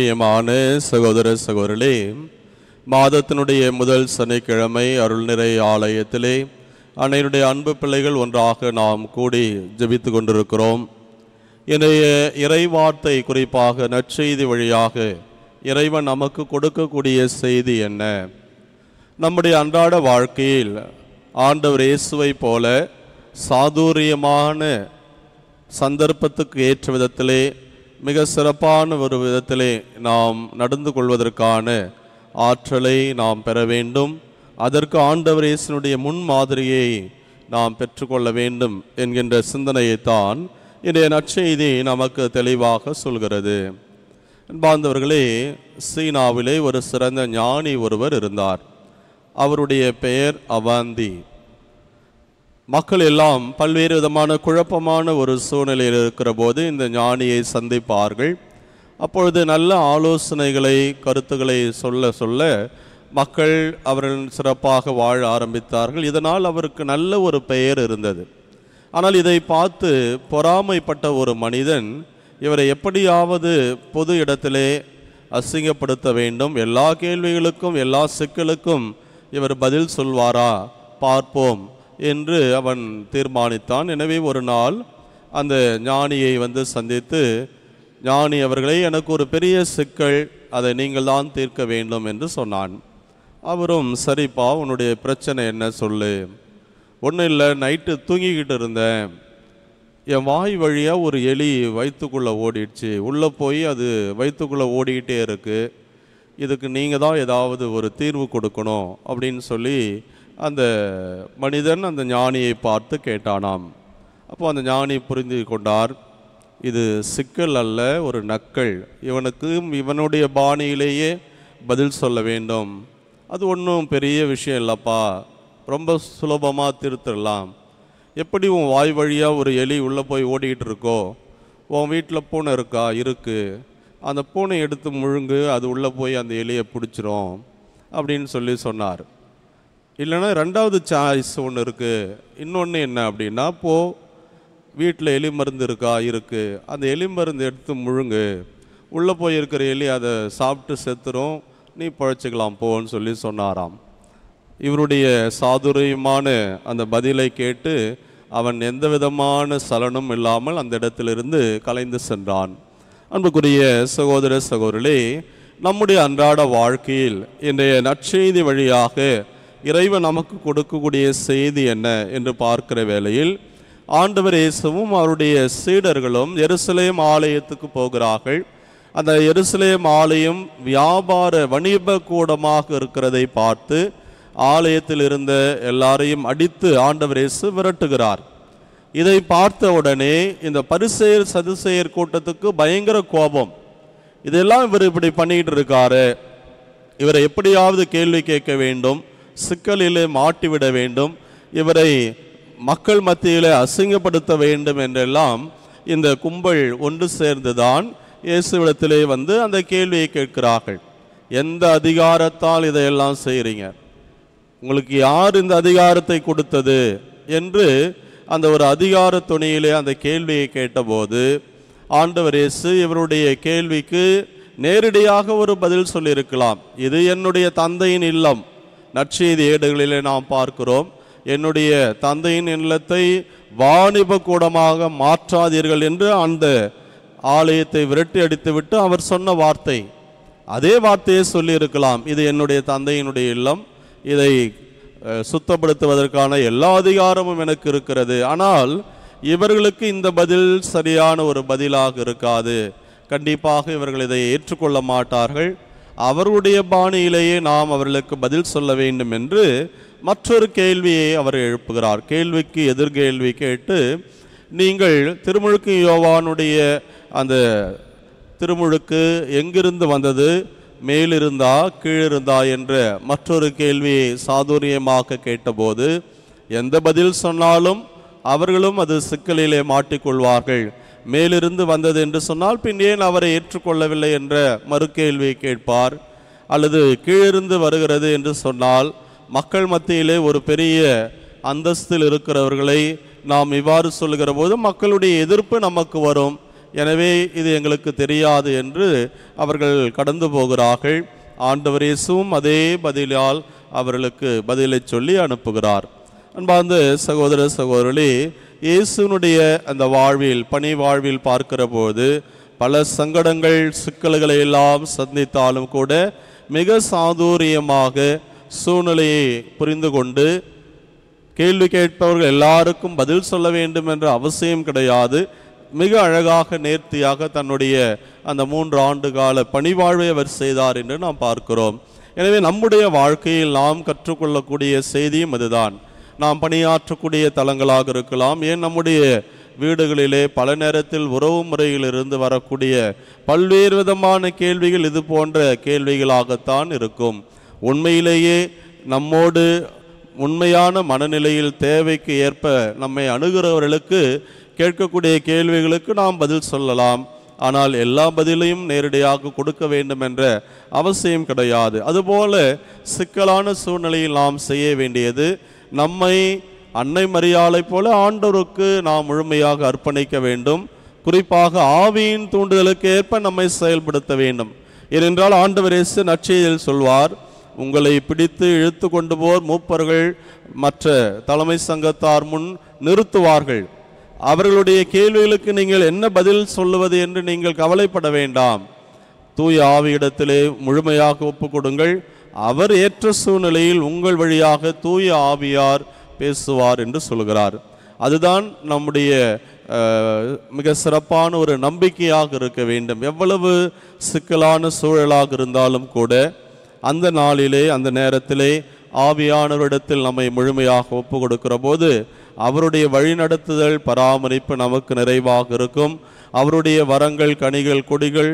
பிரியமான சகோதர சகோதரே மாதத்தினுடைய முதல் சனிக்கிழமை அருள் நிறை ஆலயத்திலே அன்னையுடைய அன்பு பிள்ளைகள் ஒன்றாக நாம் கூடி ஜபித்து கொண்டிருக்கிறோம் இன்றைய இறைவார்த்தை குறிப்பாக நற்செய்தி வழியாக இறைவன் நமக்கு கொடுக்கக்கூடிய செய்தி என்ன நம்முடைய அன்றாட வாழ்க்கையில் ஆண்டவர் இயேசுவை போல சாதுரியமான சந்தர்ப்பத்துக்கு ஏற்ற விதத்திலே மிக சிறப்பான ஒரு விதத்திலே நாம் நடந்து கொள்வதற்கான ஆற்றலை நாம் பெற வேண்டும் அதற்கு ஆண்டவர் முன் முன்மாதிரியை நாம் பெற்றுக்கொள்ள வேண்டும் என்கின்ற சிந்தனையைத்தான் இன்றைய நற்செய்தி நமக்கு தெளிவாக சொல்கிறது பாந்தவர்களே சீனாவிலே ஒரு சிறந்த ஞானி ஒருவர் இருந்தார் அவருடைய பெயர் அவாந்தி மக்கள் எல்லாம் பல்வேறு விதமான குழப்பமான ஒரு சூழ்நிலையில் இருக்கிற போது இந்த ஞானியை சந்திப்பார்கள் அப்பொழுது நல்ல ஆலோசனைகளை கருத்துக்களை சொல்ல சொல்ல மக்கள் அவர்கள் சிறப்பாக வாழ ஆரம்பித்தார்கள் இதனால் அவருக்கு நல்ல ஒரு பெயர் இருந்தது ஆனால் இதை பார்த்து பொறாமைப்பட்ட ஒரு மனிதன் இவரை எப்படியாவது பொது இடத்திலே அசிங்கப்படுத்த வேண்டும் எல்லா கேள்விகளுக்கும் எல்லா சிக்கலுக்கும் இவர் பதில் சொல்வாரா பார்ப்போம் என்று அவன் தீர்மானித்தான் எனவே ஒரு நாள் அந்த ஞானியை வந்து சந்தித்து ஞானி அவர்களே எனக்கு ஒரு பெரிய சிக்கல் அதை நீங்கள் தான் தீர்க்க வேண்டும் என்று சொன்னான் அவரும் சரிப்பா உன்னுடைய பிரச்சனை என்ன சொல்லு ஒன்றும் இல்லை நைட்டு தூங்கிக்கிட்டு இருந்தேன் என் வாய் வழியாக ஒரு எலி வயிற்றுக்குள்ளே ஓடிடுச்சு உள்ளே போய் அது வயிற்றுக்குள்ளே ஓடிக்கிட்டே இருக்குது இதுக்கு நீங்கள் தான் ஏதாவது ஒரு தீர்வு கொடுக்கணும் அப்படின்னு சொல்லி அந்த மனிதன் அந்த ஞானியை பார்த்து கேட்டானாம் அப்போ அந்த ஞானி புரிந்து கொண்டார் இது சிக்கல் அல்ல ஒரு நக்கள் இவனுக்கு இவனுடைய பாணியிலேயே பதில் சொல்ல வேண்டும் அது ஒன்றும் பெரிய விஷயம் இல்லைப்பா ரொம்ப சுலபமாக திருத்திடலாம் எப்படி உன் வாய் வழியாக ஒரு எலி உள்ளே போய் ஓடிக்கிட்டு இருக்கோ உன் வீட்டில் பூனை இருக்கா இருக்குது அந்த பூனை எடுத்து முழுங்கு அது உள்ளே போய் அந்த எலியை பிடிச்சிரும் அப்படின்னு சொல்லி சொன்னார் இல்லைன்னா ரெண்டாவது சாய்ஸ் ஒன்று இருக்குது இன்னொன்று என்ன அப்படின்னா இப்போது வீட்டில் எலி மருந்து இருக்கா இருக்குது அந்த எலி மருந்து எடுத்து முழுங்கு உள்ளே போய் இருக்கிற எலி அதை சாப்பிட்டு செத்துரும் நீ பழச்சிக்கலாம் போன்னு சொல்லி சொன்னாராம் இவருடைய சாதுரியமான அந்த பதிலை கேட்டு அவன் எந்த விதமான சலனும் இல்லாமல் அந்த இடத்திலிருந்து கலைந்து சென்றான் அன்புக்குரிய சகோதர சகோதரி நம்முடைய அன்றாட வாழ்க்கையில் இன்றைய நற்செய்தி வழியாக இறைவன் நமக்கு கொடுக்கக்கூடிய செய்தி என்ன என்று பார்க்கிற வேளையில் ஆண்டவர் இயேசுவும் அவருடைய சீடர்களும் எருசலேம் ஆலயத்துக்கு போகிறார்கள் அந்த எருசலேம் ஆலயம் வியாபார வணிப கூடமாக இருக்கிறதை பார்த்து ஆலயத்தில் இருந்த எல்லாரையும் அடித்து ஆண்டவர் இயேசு விரட்டுகிறார் இதை பார்த்த உடனே இந்த பரிசெயர் சதுசெயர் கூட்டத்துக்கு பயங்கர கோபம் இதெல்லாம் இவர் இப்படி பண்ணிக்கிட்டு இருக்காரு இவரை எப்படியாவது கேள்வி கேட்க வேண்டும் சிக்கலிலே மாட்டிவிட வேண்டும் இவரை மக்கள் மத்தியிலே அசிங்கப்படுத்த வேண்டும் என்றெல்லாம் இந்த கும்பல் ஒன்று சேர்ந்துதான் இயேசுவிடத்திலே வந்து அந்த கேள்வியை கேட்கிறார்கள் எந்த அதிகாரத்தால் இதையெல்லாம் செய்கிறீங்க உங்களுக்கு யார் இந்த அதிகாரத்தை கொடுத்தது என்று அந்த ஒரு அதிகார துணியிலே அந்த கேள்வியை கேட்டபோது ஆண்டவர் இயேசு இவருடைய கேள்விக்கு நேரடியாக ஒரு பதில் சொல்லியிருக்கலாம் இது என்னுடைய தந்தையின் இல்லம் நற்செய்தி ஏடுகளிலே நாம் பார்க்கிறோம் என்னுடைய தந்தையின் இல்லத்தை வாணிப கூடமாக மாற்றாதீர்கள் என்று அந்த ஆலயத்தை விரட்டி அடித்துவிட்டு அவர் சொன்ன வார்த்தை அதே வார்த்தையை சொல்லியிருக்கலாம் இது என்னுடைய தந்தையினுடைய இல்லம் இதை சுத்தப்படுத்துவதற்கான எல்லா அதிகாரமும் எனக்கு இருக்கிறது ஆனால் இவர்களுக்கு இந்த பதில் சரியான ஒரு பதிலாக இருக்காது கண்டிப்பாக இவர்கள் இதை ஏற்றுக்கொள்ள மாட்டார்கள் அவருடைய பாணியிலேயே நாம் அவர்களுக்கு பதில் சொல்ல வேண்டும் என்று மற்றொரு கேள்வியை அவர் எழுப்புகிறார் கேள்விக்கு எதிர்கேள்வி கேட்டு நீங்கள் திருமுழுக்கு யோவானுடைய அந்த திருமுழுக்கு எங்கிருந்து வந்தது மேலிருந்தா கீழிருந்தா என்ற மற்றொரு கேள்வியை சாதுரியமாக கேட்டபோது எந்த பதில் சொன்னாலும் அவர்களும் அது சிக்கலிலே மாட்டிக்கொள்வார்கள் மேலிருந்து வந்தது என்று சொன்னால் பின் ஏன் அவரை ஏற்றுக்கொள்ளவில்லை என்ற மறுக்கேள்வியை கேட்பார் அல்லது கீழிருந்து வருகிறது என்று சொன்னால் மக்கள் மத்தியிலே ஒரு பெரிய அந்தஸ்தில் இருக்கிறவர்களை நாம் இவ்வாறு சொல்கிற போது மக்களுடைய எதிர்ப்பு நமக்கு வரும் எனவே இது எங்களுக்கு தெரியாது என்று அவர்கள் கடந்து போகிறார்கள் ஆண்டவர் இயேசுவும் அதே பதிலால் அவர்களுக்கு பதிலை சொல்லி அனுப்புகிறார் அன்பார்ந்த சகோதர சகோதரி இயேசுனுடைய அந்த வாழ்வில் பணி வாழ்வில் பார்க்கிற போது பல சங்கடங்கள் சிக்கல்களை எல்லாம் சந்தித்தாலும் கூட மிக சாதுரியமாக சூழ்நிலையை புரிந்து கொண்டு கேள்வி கேட்பவர்கள் எல்லாருக்கும் பதில் சொல்ல வேண்டும் என்ற அவசியம் கிடையாது மிக அழகாக நேர்த்தியாக தன்னுடைய அந்த மூன்று ஆண்டு கால பணிவாழ்வை அவர் செய்தார் என்று நாம் பார்க்கிறோம் எனவே நம்முடைய வாழ்க்கையில் நாம் கற்றுக்கொள்ளக்கூடிய செய்தியும் அதுதான் நாம் பணியாற்றக்கூடிய தலங்களாக இருக்கலாம் ஏன் நம்முடைய வீடுகளிலே பல நேரத்தில் உறவு முறையிலிருந்து வரக்கூடிய பல்வேறு விதமான கேள்விகள் இது போன்ற கேள்விகளாகத்தான் இருக்கும் உண்மையிலேயே நம்மோடு உண்மையான மனநிலையில் தேவைக்கு ஏற்ப நம்மை அணுகிறவர்களுக்கு கேட்கக்கூடிய கேள்விகளுக்கு நாம் பதில் சொல்லலாம் ஆனால் எல்லா பதிலையும் நேரடியாக கொடுக்க வேண்டும் என்ற அவசியம் கிடையாது அதுபோல சிக்கலான சூழ்நிலையில் நாம் செய்ய வேண்டியது நம்மை அன்னை மரியாளை போல ஆண்டோருக்கு நாம் முழுமையாக அர்ப்பணிக்க வேண்டும் குறிப்பாக ஆவியின் தூண்டுதலுக்கு ஏற்ப நம்மை செயல்படுத்த வேண்டும் ஏனென்றால் ஆண்டவர் இயேசு நச்சியில் சொல்வார் உங்களை பிடித்து இழுத்து கொண்டு போர் மூப்பர்கள் மற்ற தலைமை சங்கத்தார் முன் நிறுத்துவார்கள் அவர்களுடைய கேள்விகளுக்கு நீங்கள் என்ன பதில் சொல்லுவது என்று நீங்கள் கவலைப்பட வேண்டாம் தூய ஆவியிடத்திலே முழுமையாக ஒப்புக்கொடுங்கள் அவர் ஏற்ற சூழ்நிலையில் உங்கள் வழியாக தூய ஆவியார் பேசுவார் என்று சொல்கிறார் அதுதான் நம்முடைய மிக சிறப்பான ஒரு நம்பிக்கையாக இருக்க வேண்டும் எவ்வளவு சிக்கலான சூழலாக இருந்தாலும் கூட அந்த நாளிலே அந்த நேரத்திலே ஆவியானவரிடத்தில் நம்மை முழுமையாக ஒப்பு கொடுக்கிற போது அவருடைய வழிநடத்துதல் பராமரிப்பு நமக்கு நிறைவாக இருக்கும் அவருடைய வரங்கள் கனிகள் கொடிகள்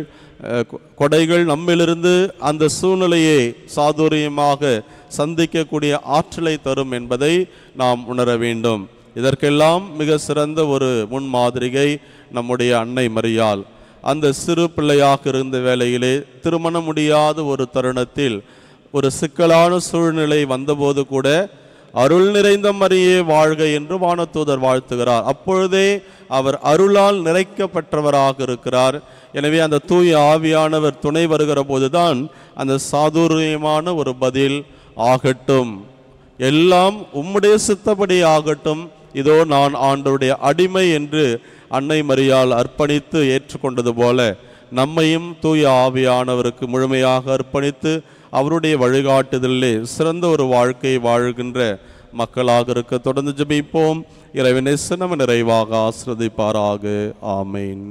கொடைகள் நம்மிலிருந்து அந்த சூழ்நிலையை சாதுரியமாக சந்திக்கக்கூடிய ஆற்றலை தரும் என்பதை நாம் உணர வேண்டும் இதற்கெல்லாம் மிக சிறந்த ஒரு முன்மாதிரிகை நம்முடைய அன்னை மறியால் அந்த சிறு பிள்ளையாக இருந்த வேளையிலே திருமண முடியாத ஒரு தருணத்தில் ஒரு சிக்கலான சூழ்நிலை வந்தபோது கூட அருள் நிறைந்த மரியே வாழ்க என்று வானத்தூதர் வாழ்த்துகிறார் அப்பொழுதே அவர் அருளால் நிறைக்கப்பட்டவராக இருக்கிறார் எனவே அந்த தூய ஆவியானவர் துணை வருகிற போதுதான் அந்த சாதுரியமான ஒரு பதில் ஆகட்டும் எல்லாம் உம்முடைய சித்தப்படி ஆகட்டும் இதோ நான் ஆண்டோடைய அடிமை என்று அன்னை மரியால் அர்ப்பணித்து ஏற்றுக்கொண்டது போல நம்மையும் தூய ஆவியானவருக்கு முழுமையாக அர்ப்பணித்து அவருடைய வழிகாட்டுதலிலே சிறந்த ஒரு வாழ்க்கையை வாழ்கின்ற மக்களாக இருக்க தொடர்ந்து ஜபிப்போம் இறைவனை சின்னம நிறைவாக ஆசிரதிப்பாராக ஆமேன்